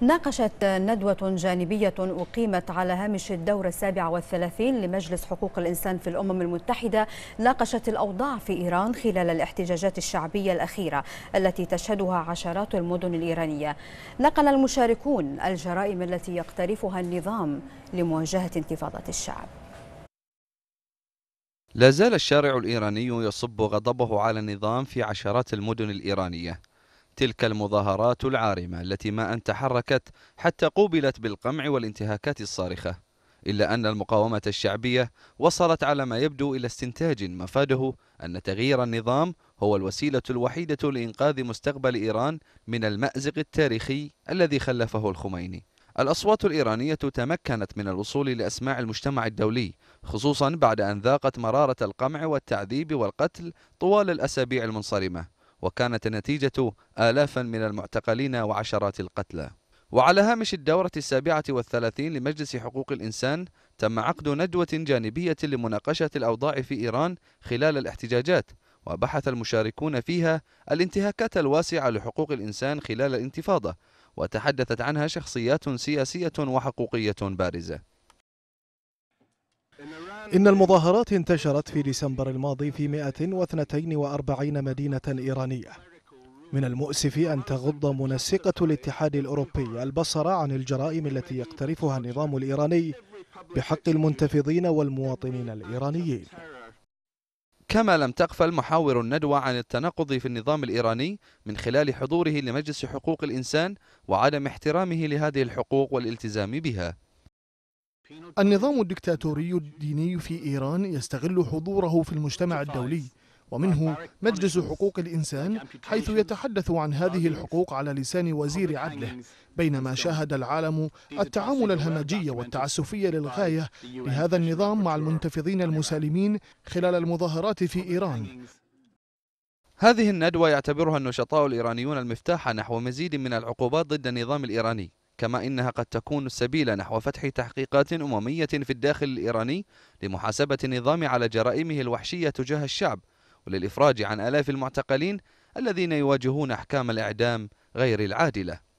ناقشت ندوة جانبية أقيمت على هامش الدورة السابعة والثلاثين لمجلس حقوق الإنسان في الأمم المتحدة ناقشت الأوضاع في إيران خلال الاحتجاجات الشعبية الأخيرة التي تشهدها عشرات المدن الإيرانية نقل المشاركون الجرائم التي يقترفها النظام لمواجهة انتفاضة الشعب لا زال الشارع الإيراني يصب غضبه على النظام في عشرات المدن الإيرانية تلك المظاهرات العارمة التي ما أن تحركت حتى قوبلت بالقمع والانتهاكات الصارخة إلا أن المقاومة الشعبية وصلت على ما يبدو إلى استنتاج مفاده أن تغيير النظام هو الوسيلة الوحيدة لإنقاذ مستقبل إيران من المأزق التاريخي الذي خلفه الخميني الأصوات الإيرانية تمكنت من الوصول لأسماع المجتمع الدولي خصوصا بعد أن ذاقت مرارة القمع والتعذيب والقتل طوال الأسابيع المنصرمة وكانت النتيجة آلافا من المعتقلين وعشرات القتلى وعلى هامش الدورة السابعة والثلاثين لمجلس حقوق الإنسان تم عقد ندوة جانبية لمناقشة الأوضاع في إيران خلال الاحتجاجات وبحث المشاركون فيها الانتهاكات الواسعة لحقوق الإنسان خلال الانتفاضة وتحدثت عنها شخصيات سياسية وحقوقية بارزة إن المظاهرات انتشرت في ديسمبر الماضي في 142 مدينة إيرانية من المؤسف أن تغض منسقة الاتحاد الأوروبي البصر عن الجرائم التي يقترفها النظام الإيراني بحق المنتفضين والمواطنين الإيرانيين كما لم تقفل محاور الندوة عن التناقض في النظام الإيراني من خلال حضوره لمجلس حقوق الإنسان وعدم احترامه لهذه الحقوق والالتزام بها النظام الدكتاتوري الديني في إيران يستغل حضوره في المجتمع الدولي ومنه مجلس حقوق الإنسان حيث يتحدث عن هذه الحقوق على لسان وزير عدله بينما شاهد العالم التعامل الهمجي والتعسفي للغاية لهذا النظام مع المنتفضين المسالمين خلال المظاهرات في إيران هذه الندوة يعتبرها النشطاء الإيرانيون المفتاح نحو مزيد من العقوبات ضد النظام الإيراني كما إنها قد تكون السبيل نحو فتح تحقيقات أممية في الداخل الإيراني لمحاسبة النظام على جرائمه الوحشية تجاه الشعب وللإفراج عن آلاف المعتقلين الذين يواجهون أحكام الإعدام غير العادلة